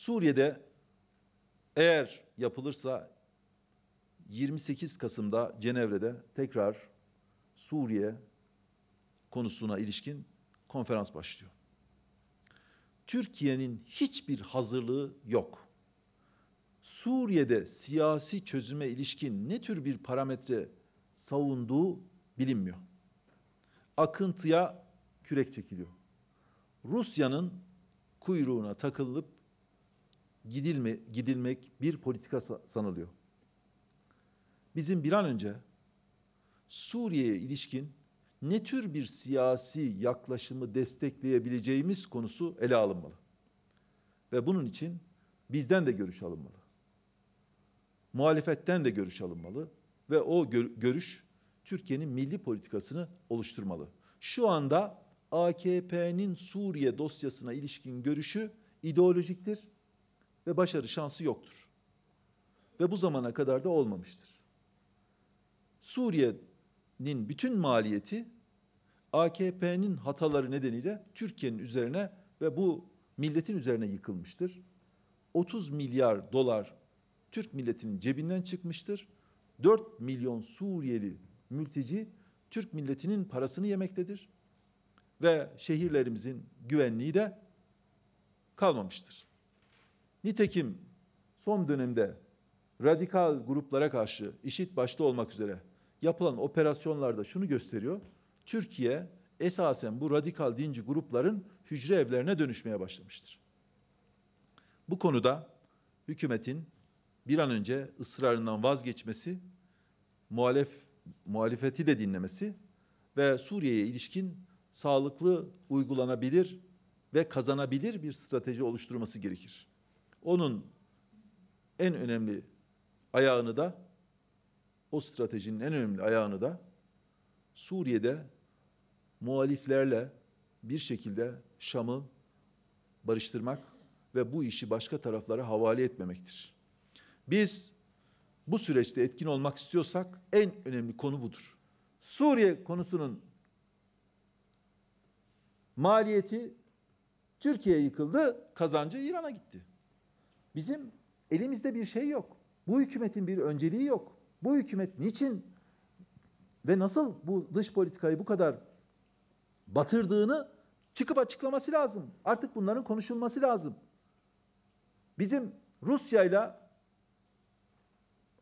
Suriye'de eğer yapılırsa 28 Kasım'da Cenevre'de tekrar Suriye konusuna ilişkin konferans başlıyor. Türkiye'nin hiçbir hazırlığı yok. Suriye'de siyasi çözüme ilişkin ne tür bir parametre savunduğu bilinmiyor. Akıntıya kürek çekiliyor. Rusya'nın kuyruğuna takılıp gidilme, gidilmek bir politika sanılıyor. Bizim bir an önce Suriye'ye ilişkin ne tür bir siyasi yaklaşımı destekleyebileceğimiz konusu ele alınmalı. Ve bunun için bizden de görüş alınmalı. Muhalefetten de görüş alınmalı ve o gör görüş Türkiye'nin milli politikasını oluşturmalı. Şu anda AKP'nin Suriye dosyasına ilişkin görüşü ideolojiktir ve başarı şansı yoktur. Ve bu zamana kadar da olmamıştır. Suriye'nin bütün maliyeti AKP'nin hataları nedeniyle Türkiye'nin üzerine ve bu milletin üzerine yıkılmıştır. 30 milyar dolar Türk milletinin cebinden çıkmıştır. 4 milyon Suriyeli mülteci Türk milletinin parasını yemektedir ve şehirlerimizin güvenliği de kalmamıştır. Nitekim son dönemde radikal gruplara karşı işit başta olmak üzere yapılan operasyonlarda şunu gösteriyor. Türkiye esasen bu radikal dinci grupların hücre evlerine dönüşmeye başlamıştır. Bu konuda hükümetin bir an önce ısrarından vazgeçmesi, muhalef muhalefeti de dinlemesi ve Suriye'ye ilişkin sağlıklı, uygulanabilir ve kazanabilir bir strateji oluşturması gerekir. Onun en önemli ayağını da o stratejinin en önemli ayağını da Suriye'de muhaliflerle bir şekilde Şam'ı barıştırmak ve bu işi başka taraflara havale etmemektir. Biz bu süreçte etkin olmak istiyorsak en önemli konu budur. Suriye konusunun maliyeti Türkiye yıkıldı, kazancı İran'a gitti. Bizim elimizde bir şey yok. Bu hükümetin bir önceliği yok. Bu hükümet niçin ve nasıl bu dış politikayı bu kadar batırdığını çıkıp açıklaması lazım. Artık bunların konuşulması lazım. Bizim Rusya'yla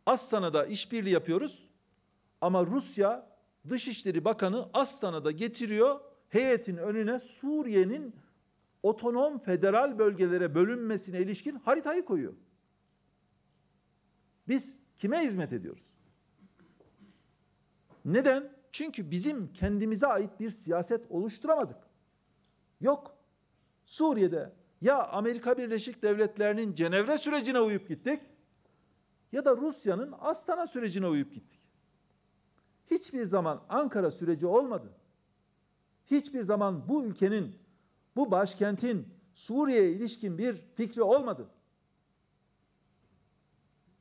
Astana'da işbirliği yapıyoruz. Ama Rusya Dışişleri Bakanı Astana'da getiriyor heyetin önüne Suriye'nin otonom federal bölgelere bölünmesine ilişkin haritayı koyuyor. Biz kime hizmet ediyoruz? Neden? Çünkü bizim kendimize ait bir siyaset oluşturamadık. Yok. Suriye'de ya Amerika Birleşik Devletleri'nin Cenevre sürecine uyup gittik ya da Rusya'nın Astana sürecine uyup gittik. Hiçbir zaman Ankara süreci olmadı. Hiçbir zaman bu ülkenin bu başkentin Suriye'ye ilişkin bir fikri olmadı.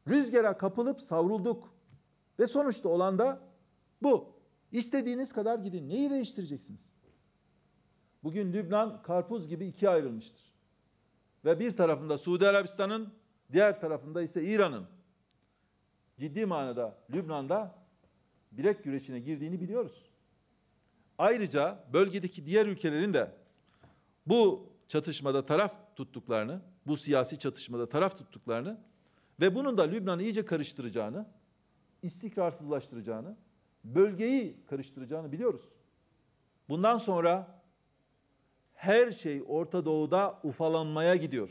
Rüzgara kapılıp savrulduk. Ve sonuçta olan da bu. İstediğiniz kadar gidin. Neyi değiştireceksiniz? Bugün Lübnan karpuz gibi ikiye ayrılmıştır. Ve bir tarafında Suudi Arabistan'ın, diğer tarafında ise İran'ın ciddi manada Lübnan'da bilek güreşine girdiğini biliyoruz. Ayrıca bölgedeki diğer ülkelerin de bu çatışmada taraf tuttuklarını, bu siyasi çatışmada taraf tuttuklarını ve bunun da Lübnan'ı iyice karıştıracağını, istikrarsızlaştıracağını, bölgeyi karıştıracağını biliyoruz. Bundan sonra her şey Orta Doğu'da ufalanmaya gidiyor.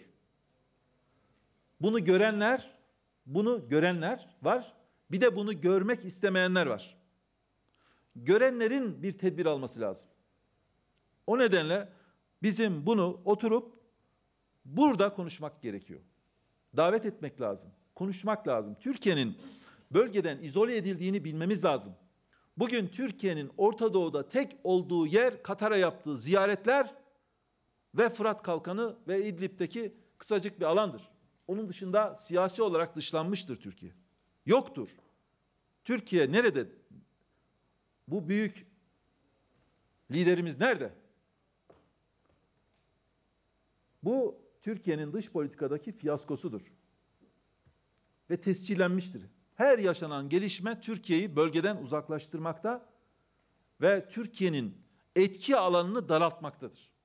Bunu görenler, bunu görenler var. Bir de bunu görmek istemeyenler var. Görenlerin bir tedbir alması lazım. O nedenle Bizim bunu oturup burada konuşmak gerekiyor. Davet etmek lazım. Konuşmak lazım. Türkiye'nin bölgeden izole edildiğini bilmemiz lazım. Bugün Türkiye'nin Orta Doğu'da tek olduğu yer Katar'a yaptığı ziyaretler ve Fırat Kalkanı ve İdlib'deki kısacık bir alandır. Onun dışında siyasi olarak dışlanmıştır Türkiye. Yoktur. Türkiye nerede? Bu büyük liderimiz nerede? Bu Türkiye'nin dış politikadaki fiyaskosudur. Ve tescillenmiştir. Her yaşanan gelişme Türkiye'yi bölgeden uzaklaştırmakta ve Türkiye'nin etki alanını daraltmaktadır.